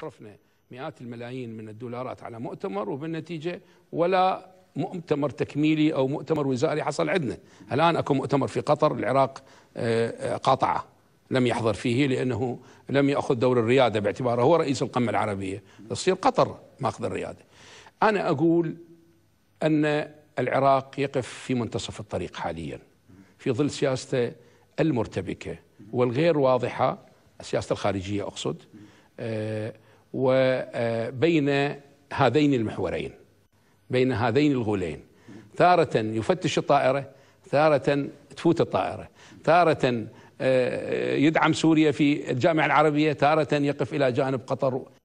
صرفنا مئات الملايين من الدولارات على مؤتمر وبالنتيجة ولا مؤتمر تكميلي أو مؤتمر وزاري حصل عندنا الآن أكو مؤتمر في قطر العراق آه، آه، قاطعه لم يحضر فيه لأنه لم يأخذ دور الريادة باعتباره هو رئيس القمة العربية تصير قطر ماخذ الريادة أنا أقول أن العراق يقف في منتصف الطريق حاليا في ظل سياسته المرتبكة والغير واضحة السياسة الخارجية أقصد آه وبين هذين المحورين بين هذين الغولين تارة يفتش الطائرة تارة تفوت الطائرة تارة آه، يدعم سوريا في الجامعة العربية تارة يقف إلى جانب قطر